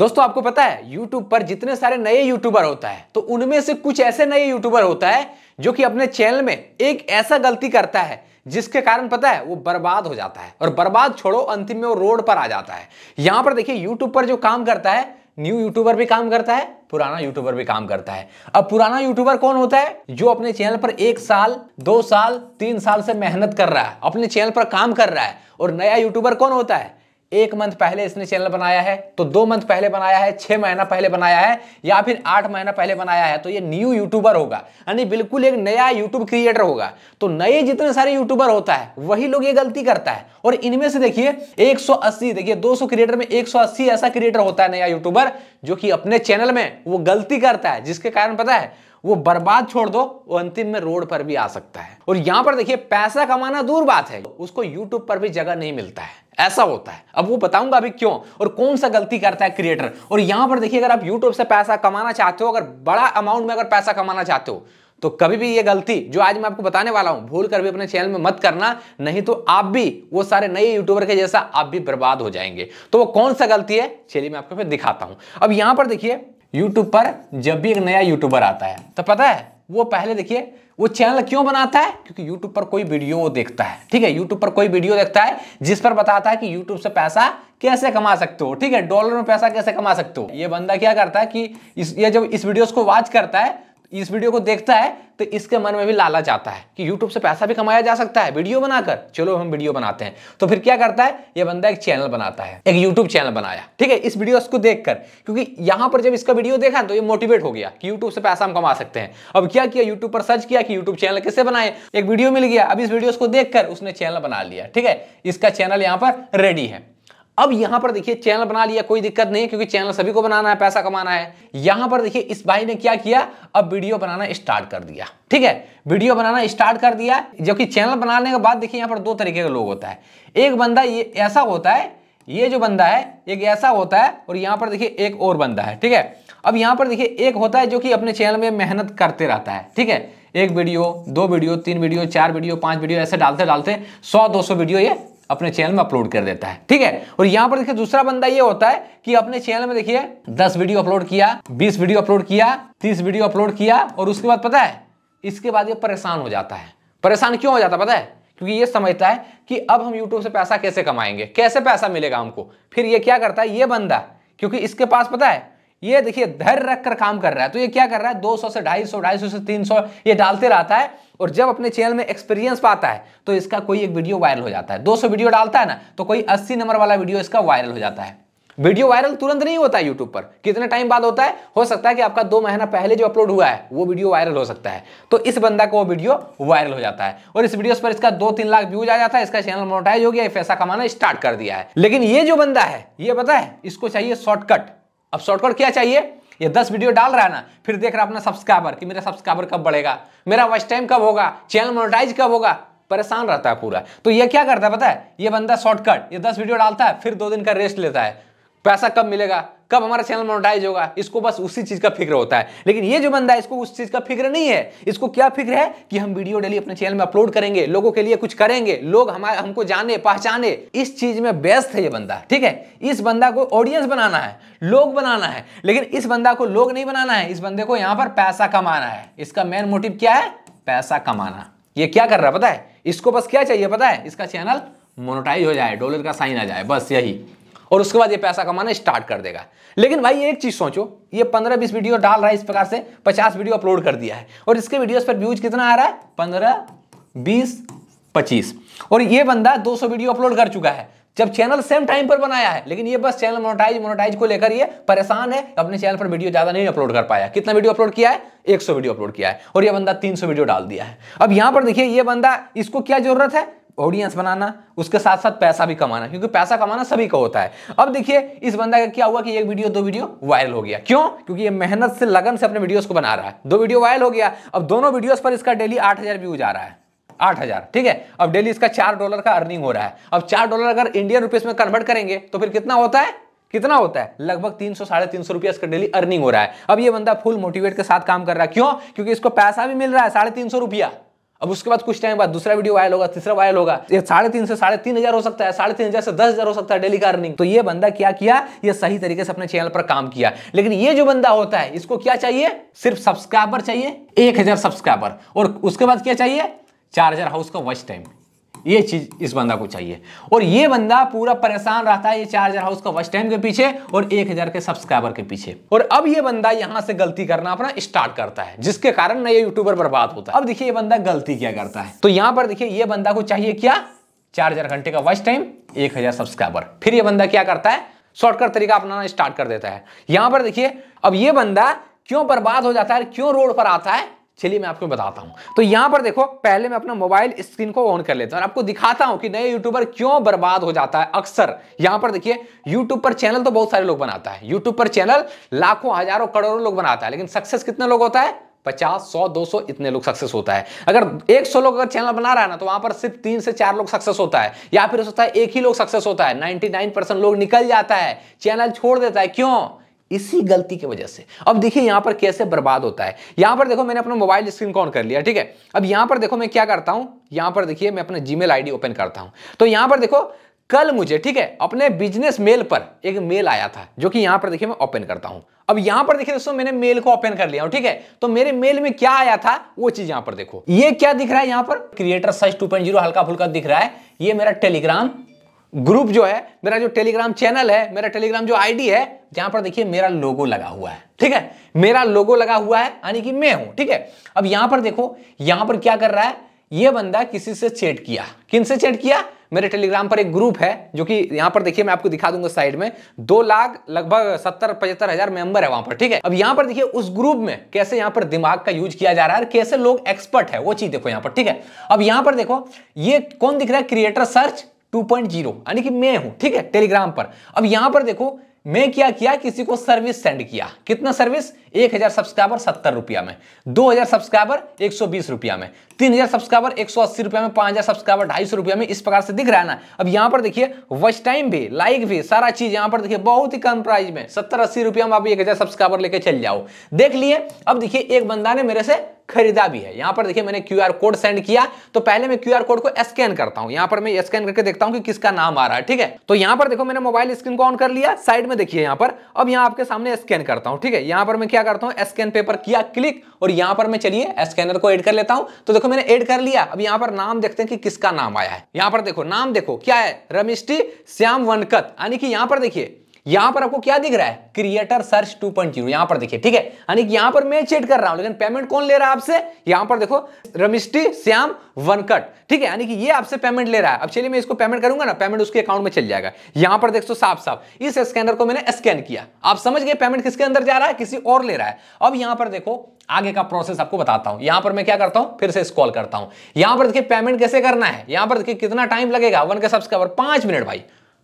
दोस्तों आपको पता है YouTube पर जितने सारे नए यूट्यूबर होता है तो उनमें से कुछ ऐसे नए यूट्यूबर होता है जो कि अपने चैनल में एक ऐसा गलती करता है जिसके कारण पता है वो बर्बाद हो जाता है और बर्बाद छोड़ो अंतिम में वो रोड पर आ जाता है यहां पर देखिए YouTube पर जो काम करता है न्यू यूट्यूबर भी काम करता है पुराना यूट्यूबर भी काम करता है अब पुराना यूट्यूबर कौन होता है जो अपने चैनल पर एक साल दो साल तीन साल से मेहनत कर रहा है अपने चैनल पर काम कर रहा है और नया यूट्यूबर कौन होता है एक मंथ पहले इसने चैनल बनाया है तो दो मंथ पहले बनाया है छह महीना पहले बनाया है या फिर आठ महीना पहले बनाया है तो ये न्यू यूट्यूबर होगा यानी बिल्कुल एक नया यूट्यूब क्रिएटर होगा तो नए जितने सारे यूट्यूबर होता है वही लोग ये गलती करता है और इनमें से देखिए 180 देखिए 200 क्रिएटर में 180 ऐसा क्रिएटर होता है नया यूट्यूबर जो कि अपने चैनल में वो गलती करता है जिसके कारण पता है वो बर्बाद छोड़ दो वो अंतिम में रोड पर भी आ सकता है और यहां पर देखिए पैसा कमाना दूर बात है उसको यूट्यूब पर भी जगह नहीं मिलता है ऐसा होता है अब वो बताऊंगा अभी क्यों और कौन सा गलती करता है क्रिएटर और यहां पर देखिए अगर आप यूट्यूब से पैसा कमाना चाहते हो अगर बड़ा अमाउंट में अगर पैसा कमाना चाहते हो तो कभी भी ये गलती जो आज मैं आपको बताने वाला हूं भूल कर भी अपने चैनल में मत करना नहीं तो आप भी वो सारे नए यूट्यूबर के जैसा आप भी बर्बाद हो जाएंगे तो वो कौन सा गलती है चलिए मैं आपको फिर दिखाता हूं अब यहां पर देखिए यूट्यूब पर जब भी एक नया यूट्यूबर आता है तो पता है वो पहले देखिए वो चैनल क्यों बनाता है क्योंकि YouTube पर कोई वीडियो वो देखता है ठीक है YouTube पर कोई वीडियो देखता है जिस पर बताता है कि YouTube से पैसा कैसे कमा सकते हो ठीक है डॉलर में पैसा कैसे कमा सकते हो ये बंदा क्या करता है कि इस ये जब इस वीडियो को वॉच करता है इस वीडियो को देखता है तो इसके मन में भी लालच आता है कि YouTube से पैसा भी कमाया जा सकता है वीडियो बनाकर चलो हम वीडियो बनाते हैं तो फिर क्या करता है ये बंदा एक चैनल बनाता है एक YouTube चैनल बनाया ठीक है इस वीडियो को देखकर क्योंकि यहां पर जब इसका वीडियो देखा तो ये मोटिवेट हो गया कि यूट्यूब से पैसा हम कमा सकते हैं अब क्या किया यूट्यूब पर सर्च किया कि यूट्यूब चैनल कैसे बनाए एक वीडियो मिल गया अब इस वीडियो को देखकर उसने चैनल बना लिया ठीक है इसका चैनल यहां पर रेडी है अब यहां पर देखिए चैनल बना लिया कोई दिक्कत नहीं क्योंकि चैनल सभी को बनाना है पैसा कमाना है यहां पर देखिए इस भाई ने क्या किया अब वीडियो बनाना स्टार्ट कर दिया ठीक है वीडियो बनाना स्टार्ट कर दिया जो कि चैनल बनाने के बाद देखिए यहां पर दो तरीके का लोग होता है एक बंदा ये ऐसा होता है ये जो बंदा है एक ऐसा होता है और यहां पर देखिए एक और बंदा है ठीक है अब यहां पर देखिए एक होता है जो कि अपने चैनल में मेहनत करते रहता है ठीक है एक वीडियो दो वीडियो तीन वीडियो चार वीडियो पांच वीडियो ऐसे डालते डालते सौ दो सौ वीडियो ये अपने चैनल में अपलोड कर देता है ठीक है और यहां पर देखिए दूसरा बंदा ये होता है कि अपने चैनल में देखिए दस वीडियो अपलोड किया बीस वीडियो अपलोड किया तीस वीडियो अपलोड किया और उसके बाद पता है इसके बाद ये परेशान हो जाता है परेशान क्यों हो जाता है पता है क्योंकि ये समझता है कि अब हम यूट्यूब से पैसा कैसे कमाएंगे कैसे पैसा मिलेगा हमको फिर ये क्या करता है ये बंदा क्योंकि इसके पास पता है ये देखिए धैर्य रखकर काम कर रहा है तो ये क्या कर रहा है 200 से 250 250 से 300 ये डालते रहता है और जब अपने चैनल में एक्सपीरियंस पाता है तो इसका कोई एक वीडियो वायरल हो जाता है 200 वीडियो डालता है ना तो कोई 80 नंबर वाला वीडियो इसका वायरल हो जाता है वीडियो वायरल तुरंत नहीं होता है यूट्यूब पर कितने टाइम बाद होता है हो सकता है कि आपका दो महीना पहले जो अपलोड हुआ है वो वीडियो वायरल हो सकता है तो इस बंदा को वो वीडियो वायरल हो जाता है और इस वीडियो पर इसका दो तीन लाख व्यूज आ जाता है इसका चैनल मोनोटाइज हो गया पैसा कमाना स्टार्ट कर दिया है लेकिन ये जो बंदा है ये पता है इसको चाहिए शॉर्टकट अब शॉर्टकट क्या चाहिए ये दस वीडियो डाल रहा है ना फिर देख रहा अपना सब्सक्राइबर कि मेरा सब्सक्राइबर कब बढ़ेगा मेरा वॉच टाइम कब होगा चैनल मोनोटाइज कब होगा परेशान रहता है पूरा तो ये क्या करता है पता है ये बंदा शॉर्टकट ये दस वीडियो डालता है फिर दो दिन का रेस्ट लेता है पैसा कब मिलेगा कब हमारा चैनल मोनेटाइज होगा इसको बस उसी चीज का फिक्र होता है लेकिन ये जो बंदा है इसको उस चीज का फिक्र नहीं है इसको क्या फिक्र है कि हम वीडियो डेली अपने चैनल में अपलोड करेंगे लोगों के लिए कुछ करेंगे लोग हमारे हमको जाने पहचाने इस चीज में व्यस्त है ये बंदा ठीक है इस बंदा को ऑडियंस बनाना है लोग बनाना है लेकिन इस बंदा को लोग नहीं बनाना है इस बंदे को यहां पर पैसा कमाना है इसका मेन मोटिव क्या है पैसा कमाना ये क्या कर रहा है पता है इसको बस क्या चाहिए पता है इसका चैनल मोनोटाइज हो जाए डॉलर का साइन आ जाए बस यही और उसके बाद ये पैसा कमाना स्टार्ट कर देगा लेकिन भाई एक चीज सोचो ये पंद्रह बीस वीडियो डाल रहा है इस प्रकार से पचास वीडियो अपलोड कर दिया है और इसके वीडियोस पर व्यूज कितना आ रहा है पंद्रह बीस पच्चीस और ये बंदा दो वीडियो अपलोड कर चुका है जब चैनल सेम टाइम पर बनाया है लेकिन ये बस चैनल मोनोटाइज मोनोटाइज को लेकर ये परेशान है अपने चैनल पर वीडियो ज्यादा नहीं अपलोड कर पाया कितना वीडियो अपलोड किया है 100 वीडियो अपलोड किया है और ये बंदा 300 वीडियो डाल दिया है अब यहां पर देखिए ये बंदा इसको क्या जरूरत है ऑडियंस बनाना उसके साथ साथ पैसा भी कमाना क्योंकि पैसा कमाना सभी को होता है अब देखिए इस बंदा का क्या हुआ कि एक वीडियो दो वीडियो वायरल हो गया क्यों क्योंकि ये मेहनत से लगन से अपने वीडियोस को बना रहा है दो वीडियो वायरल हो गया अब दोनों वीडियोस पर इसका डेली आठ हजार व्यूज आ रहा है आठ ठीक है अब डेली इसका चार डॉलर का अर्निंग हो रहा है अब चार डॉलर अगर इंडियन रुपीज में कन्वर्ट करेंगे तो फिर कितना होता है कितना होता है लगभग तीन सौ साढ़े तीन सौ रुपया इसका डेली अर्निंग हो रहा है अब ये बंदा फुल मोटिवेट के साथ काम कर रहा है क्यों क्योंकि इसको पैसा भी मिल रहा है साढ़े तीन सौ रुपया अब उसके बाद कुछ टाइम बाद दूसरा वीडियो वायरल होगा तीसरा वायरल होगा ये साढ़े तीन से साढ़े तीन हजार हो सकता है साढ़े तीन हजार से दस हजार हो सकता है डेली का अर्निंग तो ये बंदा क्या किया ये सही तरीके से अपने चैनल पर काम किया लेकिन ये जो बंदा होता है इसको क्या चाहिए सिर्फ सब्सक्राइबर चाहिए एक हजार सब्सक्राइबर और उसके बाद क्या चाहिए चार हजार हाउस का वॉच टाइम ये चीज़ इस बंदा को चाहिए और ये बंदा पूरा परेशान रहता है ये चार्जर हाउस का फर्स्ट टाइम के पीछे और एक हज़ार के सब्सक्राइबर के पीछे और अब ये बंदा यहाँ से गलती करना अपना स्टार्ट करता है जिसके कारण ना ये यूट्यूबर बर्बाद होता है अब देखिए ये बंदा गलती क्या करता है तो यहाँ पर देखिए ये बंदा को चाहिए क्या चार हजार घंटे का वॉच टाइम एक हजार सब्सक्राइबर फिर ये बंदा क्या करता है शॉर्टकट तरीका अपनाना स्टार्ट कर देता है यहां पर देखिए अब ये बंदा क्यों बर्बाद हो जाता है क्यों रोड पर आता है चलिए मैं आपको बताता हूं तो यहां पर देखो पहले मैं अपना मोबाइल स्क्रीन को ऑन कर लेता हूं आपको दिखाता हूं कि नए यूट्यूबर क्यों बर्बाद हो जाता है अक्सर यहां पर देखिए यूट्यूब पर चैनल तो बहुत सारे लोग बनाता है यूट्यूब पर चैनल लाखों हजारों करोड़ों लोग बनाता है लेकिन सक्सेस कितने लोग होता है पचास सौ दो सौ इतने लोग सक्सेस होता है अगर एक सौ लोग अगर चैनल बना रहा है ना तो वहां पर सिर्फ तीन से चार लोग सक्सेस होता है या फिर होता है एक ही लोग सक्सेस होता है नाइनटी नाइन परसेंट लोग निकल जाता है चैनल छोड़ देता है क्यों इसी गलती की वजह से अब देखिए यहां पर कैसे बर्बाद होता है यहां पर देखो मैंने अपना मोबाइल स्क्रीन को कर लिया ठीक है अब यहां पर देखो मैं क्या करता हूं यहां पर देखिए मैं अपना जीमेल आईडी ओपन करता हूं तो यहां पर देखो कल मुझे ठीक है अपने बिजनेस मेल पर एक मेल आया था जो कि यहां पर देखिए मैं ओपन करता हूं अब यहां पर देखिए दोस्तों मैंने मेल को ओपन कर लिया ठीक है तो मेरे मेल में क्या आया था वो चीज यहां पर देखो ये क्या दिख रहा है यहां पर क्रिएटर साइज 2.0 हल्का फुल्का दिख रहा है ये मेरा टेलीग्राम ग्रुप जो है मेरा जो टेलीग्राम चैनल है मेरा टेलीग्राम जो आईडी है जहां पर देखिए मेरा लोगो लगा हुआ है ठीक है मेरा लोगो लगा हुआ है यानी कि मैं हूं ठीक है अब यहां पर देखो यहां पर क्या कर रहा है ये बंदा किसी से चेट किया किन से चेट किया मेरे टेलीग्राम पर एक ग्रुप है जो कि यहाँ पर देखिए मैं आपको दिखा दूंगा साइड में दो लाख लगभग सत्तर पचहत्तर हजार मेंबर है वहां पर ठीक है अब यहां पर देखिए उस ग्रुप में कैसे यहाँ पर दिमाग का यूज किया जा रहा है कैसे लोग एक्सपर्ट है वो चीज देखो यहाँ पर ठीक है अब यहां पर देखो ये कौन दिख रहा है क्रिएटर सर्च 2.0 यानी कि मैं हूं ठीक है टेलीग्राम पर अब यहां पर देखो मैं क्या किया किसी को सर्विस सेंड किया कितना सर्विस 1000 सब्सक्राइबर सत्तर रुपया में 2000 सब्सक्राइबर 120 रुपया में 3000 सब्सक्राइबर 180 रुपया में 5000 सब्सक्राइबर ढाई सौ रुपया में इस प्रकार से दिख रहा है ना अब यहां पर देखिए वॉच टाइम भी लाइक भी सारा चीज यहां पर देखिए बहुत ही कम प्राइस में सत्तर अस्सी रुपया में आप एक सब्सक्राइबर लेके चल जाओ देख लिए अब देखिए एक बंदा ने मेरे से खरीदा भी है यहां पर देखिए मैंने क्यू कोड सेंड किया तो पहले मैं क्यू कोड को स्कैन करता हूं यहां पर मैं स्कैन करके देखता हूं कि किसका नाम आ रहा है ठीक है तो यहां पर देखो मैंने मोबाइल स्क्रीन को ऑन कर लिया साइड में देखिए यहां पर अब यहां आपके सामने स्कैन करता हूं ठीक है यहां पर मैं क्या करता हूं स्कैन पेपर किया क्लिक और यहां पर मैं चलिए स्कैनर को एड कर लेता हूं तो देखो मैंने एड कर लिया अब यहां पर नाम देखते हैं कि किसका नाम आया है यहां पर देखो नाम देखो क्या है रमिष्टी श्याम वनकत यानी कि यहां पर देखिए यहां पर आपको क्या दिख रहा है क्रिएटर सर्च 2.0 यहां पर देखिए ठीक है यानी कि यहां पर मैं चेट कर रहा हूं लेकिन पेमेंट कौन ले रहा है आपसे यहां पर देखो रमिष्टी श्याम वनकट ठीक है यानी कि ये आपसे पेमेंट ले रहा है अब चलिए मैं इसको पेमेंट करूंगा ना पेमेंट उसके अकाउंट में चल जाएगा यहां पर देखो साफ साफ इस स्कैनर को मैंने स्कैन किया आप समझ गए पेमेंट किसके अंदर जा रहा है किसी और ले रहा है अब यहां पर देखो आगे का प्रोसेस आपको बताता हूं यहां पर मैं क्या करता हूं फिर से स्कॉल करता हूं यहां पर देखिए पेमेंट कैसे करना है यहां पर देखिए कितना टाइम लगेगा वन के सब्सक्राइबर पांच मिनट भाई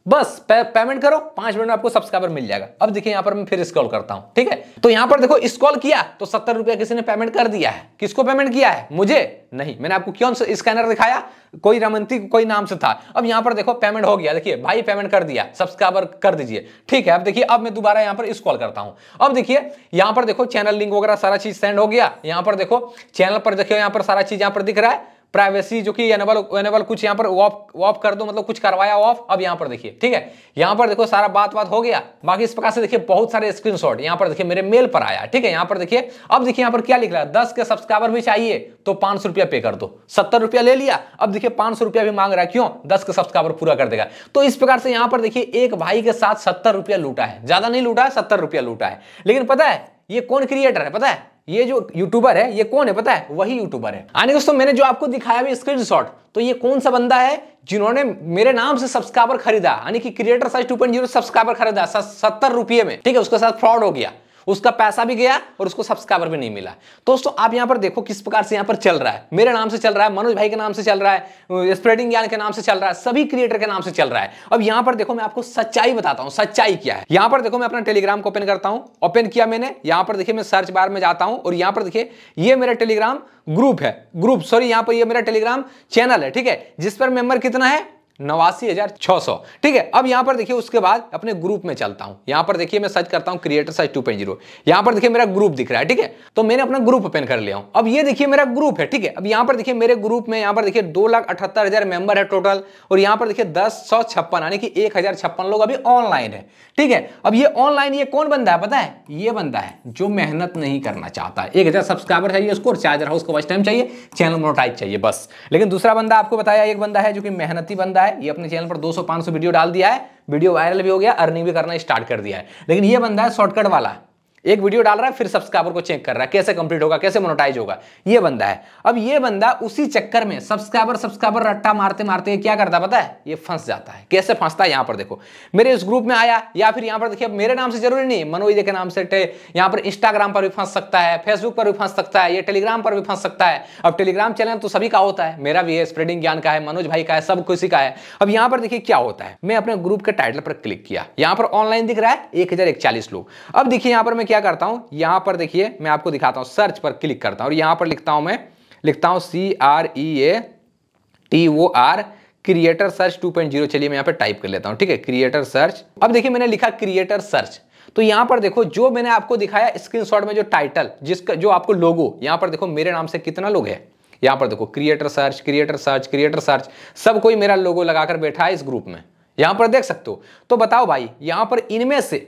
बस पे, पेमेंट करो पांच मिनट में आपको सब्सक्राइबर मिल जाएगा अब देखिए यहां पर मैं फिर स्कॉल करता हूं ठीक है तो यहाँ पर देखो स्कॉल किया तो सत्तर रुपया किसी ने पेमेंट कर दिया है किसको पेमेंट किया है मुझे नहीं मैंने आपको क्यों स्कैनर दिखाया कोई रमंती कोई नाम से था अब यहाँ पर देखो पेमेंट हो गया देखिए भाई पेमेंट कर दिया सब्सक्राइबर कर दीजिए ठीक है अब देखिए अब मैं दोबारा यहाँ पर स्कॉल करता हूँ अब देखिए यहां पर देखो चैनल लिंक वगैरह सारा चीज सेंड हो गया यहां पर देखो चैनल पर देखिए यहाँ पर सारा चीज यहां पर दिख रहा है प्राइवेसी जो कि एनेबल एनेबल कुछ यहाँ पर ऑफ ऑफ कर दो मतलब कुछ करवाया ऑफ अब यहाँ पर देखिए ठीक है यहाँ पर देखो सारा बात बात हो गया बाकी इस प्रकार से देखिए बहुत सारे स्क्रीनशॉट यहाँ पर देखिए मेरे मेल पर आया ठीक है यहाँ पर देखिए अब देखिए यहाँ पर क्या लिख रहा है दस के सब्सक्राइबर भी चाहिए तो पांच रुपया पे कर दो सत्तर रुपया ले लिया अब देखिए पांच रुपया भी मांग रहा है क्यों दस के सब्सक्राइबर पूरा कर देगा तो इस प्रकार से यहाँ पर देखिए एक भाई के साथ सत्तर रुपया लूटा है ज्यादा नहीं लूटा है सत्तर रुपया लूटा है लेकिन पता है ये कौन क्रिएटर है पता है ये जो यूट्यूबर है ये कौन है पता है वही यूट्यूबर है आने दोस्तों मैंने जो आपको दिखाया भी स्क्रीन शॉट तो ये कौन सा बंदा है जिन्होंने मेरे नाम से सब्सक्राइबर खरीदा यानी कि creator size two point zero subscriber खरीदा सत्तर रुपये में ठीक है उसके साथ फ्रॉड हो गया उसका पैसा भी गया और उसको सब्सक्राइबर भी नहीं मिला दोस्तों आप यहां पर देखो किस प्रकार से यहां पर चल रहा है मेरे नाम से चल रहा है मनोज भाई के नाम से चल रहा है स्प्रेडिंग ज्ञान के नाम से चल रहा है सभी क्रिएटर के नाम से चल रहा है अब यहां पर देखो मैं आपको सच्चाई बताता हूँ सच्चाई क्या है यहां पर देखो मैं अपना टेलीग्राम को ओपन करता हूँ ओपन किया मैंने यहाँ पर देखिए मैं सर्च बार में जाता हूँ और यहां पर देखिए ये मेरा टेलीग्राम ग्रुप है ग्रुप सॉरी यहां पर ये मेरा टेलीग्राम चैनल है ठीक है जिस पर मेंबर कितना है नवासी हजार छह सौ ठीक है अब यहां पर देखिए उसके बाद अपने ग्रुप में चलता हूं यहां पर देखिए मैं सर्च करता हूं creator size two point zero यहां पर देखिए मेरा ग्रुप दिख रहा है ठीक है तो मैंने अपना ग्रुप ओपन कर लिया हूं अब ये देखिए मेरा ग्रुप है ठीक है अब यहां पर देखिए मेरे ग्रुप में यहां पर देखिए दो लाख अठहत्तर हजार मेंबर है टोटल और यहां पर देखिए दस सौ छप्पन यानी कि एक हजार छप्पन लोग अभी ऑनलाइन है ठीक है अब ये ऑनलाइन ये कौन बंदा है पता है ये बंदा है जो मेहनत नहीं करना चाहता है एक हजार सब्सक्राइबर चाहिए उसको चार्जर हाउस को वॉच टाइम चाहिए चैनल मोनोटाइज चाहिए बस लेकिन दूसरा बंदा आपको बताया एक बंदा है जो कि मेहनती बंदा है है ये अपने चैनल पर 200-500 वीडियो डाल दिया है वीडियो वायरल भी हो गया अर्निंग भी करना स्टार्ट कर दिया है लेकिन ये बंदा है शॉर्टकट वाला एक वीडियो डाल रहा है फिर सब्सक्राइबर को चेक कर रहा है कैसे कंप्लीट होगा कैसे मोनोटाइज होगा ये बंदा है अब ये बंदा उसी चक्कर में सब्सक्राइबर सब्सक्राइबर रट्टा मारते मारते क्या करता पता है ये फंस जाता है कैसे फंसता है यहाँ पर देखो मेरे इस ग्रुप में आया या फिर यहां पर देखिए मेरे नाम से जरूरी नहीं मनोज के नाम से यहाँ पर इंस्टाग्राम पर भी फंस सकता है फेसबुक पर भी फंस सकता है ये टेलीग्राम पर भी फंस सकता है अब टेलीग्राम चैनल तो सभी का होता है मेरा भी है स्प्रेडिंग ज्ञान का है मनोज भाई का है सब कुछ का है अब यहाँ पर देखिए क्या होता है मैं अपने ग्रुप के टाइटल पर क्लिक किया यहाँ पर ऑनलाइन दिख रहा है एक लोग अब देखिए यहाँ पर मैं क्या करता हूँ यहाँ पर देखिए मैं आपको दिखाता हूँ सर्च पर क्लिक करता हूँ और यहाँ पर लिखता हूँ मैं लिखता हूँ C R E A T O R creator search 2.0 चलिए मैं यहाँ पर टाइप कर लेता हूँ ठीक है क्रिएटर सर्च अब देखिए मैंने लिखा क्रिएटर सर्च तो यहाँ पर देखो जो मैंने आपको दिखाया स्क्रीनशॉट में जो टाइटल जिसका जो आपको लोगो यहाँ पर देखो मेरे नाम से कितना लोग है यहाँ पर देखो creator search creator search creator search सब कोई मेरा लोगो लगाकर बैठा है इस ग्रुप में यहाँ पर देख सकते हो तो बताओ भाई यहाँ पर इनमें से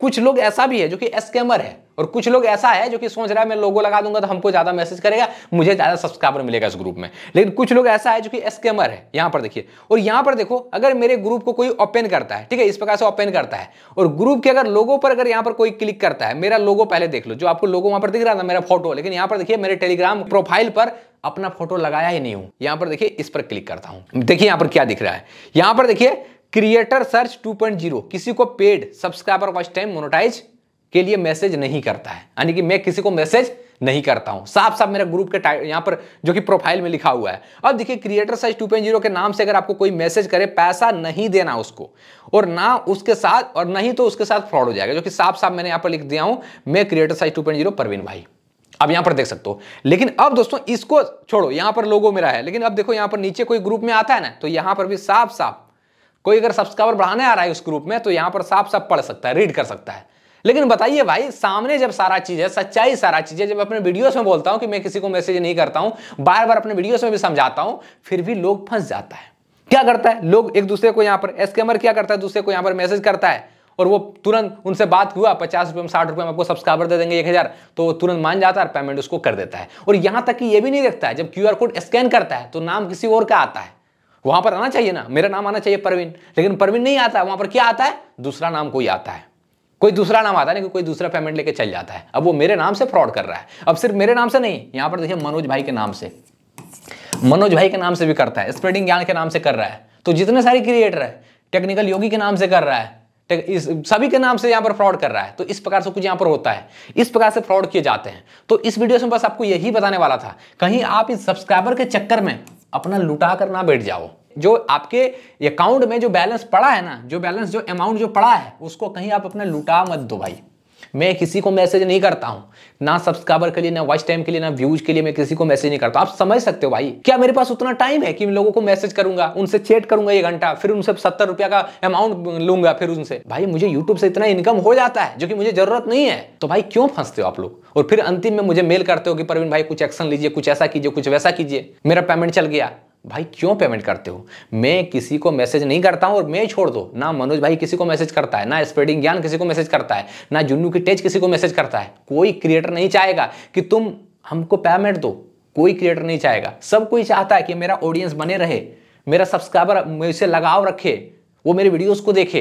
कुछ लोग ऐसा भी है जो कि स्कैमर है और कुछ लोग ऐसा है जो कि सोच रहा है मैं लोगो लगा दूंगा तो हमको ज्यादा मैसेज करेगा मुझे ज्यादा सब्सक्राइबर मिलेगा इस ग्रुप में लेकिन कुछ लोग ऐसा है जो कि स्कैमर है यहां पर देखिए और यहां पर देखो अगर मेरे ग्रुप को कोई ओपन करता है ठीक है इस प्रकार से ओपन करता है और ग्रुप के अगर लोगो पर अगर यहां पर कोई क्लिक करता है मेरा लोगो पहले देख लो जो आपको लोगो वहां पर दिख रहा था मेरा फोटो लेकिन यहां पर देखिए मेरे टेलीग्राम प्रोफाइल पर अपना फोटो लगाया ही नहीं हूं यहां पर देखिए इस पर क्लिक करता हूं देखिए यहां पर क्या दिख रहा है यहां पर देखिए क्रिएटर सर्च 2.0 किसी को paid subscriber watch time monetize के लिए मैसेज नहीं करता है यानी कि मैं किसी को मैसेज नहीं करता हूं साफ साफ मेरे ग्रुप के यहां पर जो कि प्रोफाइल में लिखा हुआ है अब देखिए क्रिएटर साइज टू 2.0 के नाम से अगर आपको कोई मैसेज करे पैसा नहीं देना उसको और ना उसके साथ और नहीं तो उसके साथ फ्रॉड हो जाएगा जो कि साफ साफ मैंने यहां पर लिख दिया हूं मैं क्रिएटर साइज 2.0 परवीन भाई अब यहां पर देख सकते हो लेकिन अब दोस्तों इसको छोड़ो यहां पर लोगों मेरा है लेकिन अब देखो यहां पर नीचे कोई ग्रुप में आता है ना तो यहां पर भी साफ साफ कोई अगर सब्सक्राइबर बढ़ाने आ रहा है उस ग्रुप में तो यहाँ पर साफ साफ पढ़ सकता है रीड कर सकता है लेकिन बताइए भाई सामने जब सारा चीज है सच्चाई सारा चीज है जब अपने वीडियोस में बोलता हूं कि मैं किसी को मैसेज नहीं करता हूं बार बार अपने वीडियोस में भी समझाता हूं फिर भी लोग फंस जाता है क्या करता है लोग एक दूसरे को यहाँ पर एस्केमर क्या करता है दूसरे को यहाँ पर मैसेज करता है और वो तुरंत उनसे बात हुआ पचास रुपये में साठ रुपये में आपको सब्सक्राइबर दे देंगे एक हज़ार तो वो तुरंत मान जाता है और पेमेंट उसको कर देता है और यहाँ तक कि ये भी नहीं देखता है जब क्यू कोड स्कैन करता है तो नाम किसी और का आता है वहां पर आना चाहिए ना मेरा नाम आना चाहिए परवीन लेकिन परवीन नहीं आता वहां पर क्या आता है दूसरा नाम कोई आता है कोई दूसरा नाम आता है ना कोई दूसरा पेमेंट लेके चल जाता है अब वो मेरे नाम से फ्रॉड कर रहा है अब सिर्फ मेरे नाम से नहीं यहां पर देखिए मनोज भाई के नाम से मनोज भाई के नाम से भी करता है स्प्रेडिंग ज्ञान के नाम से कर रहा है तो जितने सारे क्रिएटर है टेक्निकल योगी के नाम से कर रहा है इस सभी के नाम से यहाँ पर फ्रॉड कर रहा है तो इस प्रकार से कुछ यहाँ पर होता है इस प्रकार से फ्रॉड किए जाते हैं तो इस वीडियो से बस आपको यही बताने वाला था कहीं आप इस सब्सक्राइबर के चक्कर में अपना लुटा कर ना बैठ जाओ जो आपके अकाउंट में जो बैलेंस पड़ा है ना जो बैलेंस जो अमाउंट जो पड़ा है उसको कहीं आप अपना लुटा मत दो भाई मैं किसी को मैसेज नहीं करता हूं ना सब्सक्राइबर के लिए ना वॉच टाइम के लिए ना व्यूज के लिए मैं किसी को मैसेज नहीं करता आप समझ सकते हो भाई क्या मेरे पास उतना टाइम है कि मैं लोगों को मैसेज करूंगा उनसे चेट करूंगा एक घंटा फिर उनसे सत्तर रुपया का अमाउंट लूंगा फिर उनसे भाई मुझे यूट्यूब से इतना इनकम हो जाता है जो कि मुझे जरूरत नहीं है तो भाई क्यों फंसते हो आप लोग और फिर अंतिम में मुझे मेल करते हो कि प्रवीण भाई कुछ एक्शन लीजिए कुछ ऐसा कीजिए कुछ वैसा कीजिए मेरा पेमेंट चल गया भाई क्यों पेमेंट करते हो मैं किसी को मैसेज नहीं करता हूं और मैं छोड़ दो ना मनोज भाई किसी को मैसेज करता है ना स्प्रेडिंग ज्ञान किसी को मैसेज करता है ना जुन्नू की टेच किसी को मैसेज करता है कोई क्रिएटर नहीं चाहेगा कि तुम हमको पेमेंट दो कोई क्रिएटर नहीं चाहेगा सब कोई चाहता है कि मेरा ऑडियंस बने रहे मेरा सब्सक्राइबर मुझसे लगाव रखे वो मेरे वीडियोज़ को देखे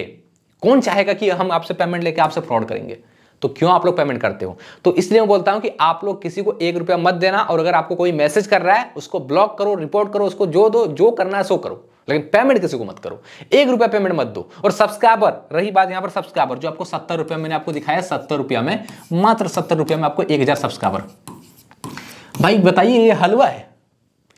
कौन चाहेगा कि हम आपसे पेमेंट लेके आपसे फ्रॉड करेंगे तो क्यों आप लोग पेमेंट करते हो तो इसलिए मैं बोलता हूं कि आप लोग किसी को एक रुपया मत देना और अगर आपको कोई मैसेज कर रहा है उसको ब्लॉक करो रिपोर्ट करो उसको जो दो जो करना है सो करो लेकिन पेमेंट किसी को मत करो एक रुपया पेमेंट मत दो और सब्सक्राइबर रही बात यहां पर सब्सक्राइबर जो आपको सत्तर रुपया मैंने आपको दिखाया सत्तर रुपया में मात्र सत्तर रुपया में आपको एक हजार सब्सक्राइबर भाई बताइए ये हलवा है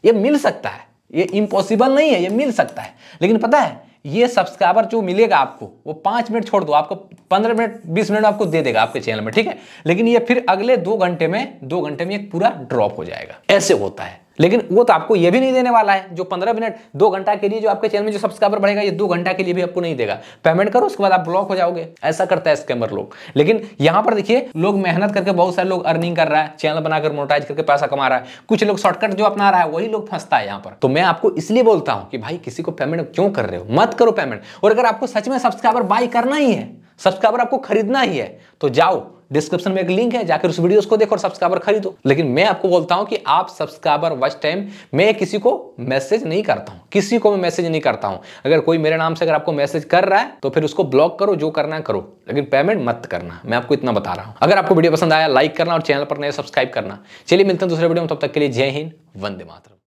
ये मिल सकता है ये इम्पॉसिबल नहीं है ये मिल सकता है लेकिन पता है ये सब्सक्राइबर जो मिलेगा आपको वो पांच मिनट छोड़ दो आपको पंद्रह मिनट बीस मिनट आपको दे देगा आपके चैनल में ठीक है लेकिन ये फिर अगले दो घंटे में दो घंटे में एक पूरा ड्रॉप हो जाएगा ऐसे होता है लेकिन वो तो आपको ये भी नहीं देने वाला है जो पंद्रह मिनट दो घंटा के लिए जो आपके चैनल में जो सब्सक्राइबर बढ़ेगा ये दो घंटा के लिए भी आपको नहीं देगा पेमेंट करो उसके बाद आप ब्लॉक हो जाओगे ऐसा करता है स्कैमर लोग लेकिन यहाँ पर देखिए लोग मेहनत करके बहुत सारे लोग अर्निंग कर रहा है चैनल बनाकर मोटाइज करके पैसा कमा रहा है कुछ लोग शॉर्टकट जो अपना रहा है वही लोग फंसता है यहाँ पर तो मैं आपको इसलिए बोलता हूँ कि भाई किसी को पेमेंट क्यों कर रहे हो मत करो पेमेंट और अगर आपको सच में सब्सक्राइबर बाई करना ही है सब्सक्राइबर आपको खरीदना ही है तो जाओ डिस्क्रिप्शन में एक लिंक है जाकर उस वीडियो को देखो और सब्सक्राइबर खरीदो लेकिन मैं आपको बोलता हूं कि आप सब्सक्राइबर वॉच टाइम मैं किसी को मैसेज नहीं करता हूं किसी को मैं मैसेज नहीं करता हूं अगर कोई मेरे नाम से अगर आपको मैसेज कर रहा है तो फिर उसको ब्लॉक करो जो करना है करो लेकिन पेमेंट मत करना मैं आपको इतना बता रहा हूं अगर आपको वीडियो पसंद आया लाइक करना और चैनल पर नया सब्सक्राइब करना चलिए मिलते हैं दूसरे वीडियो में तब तक के लिए जय हिंद वंदे मातरम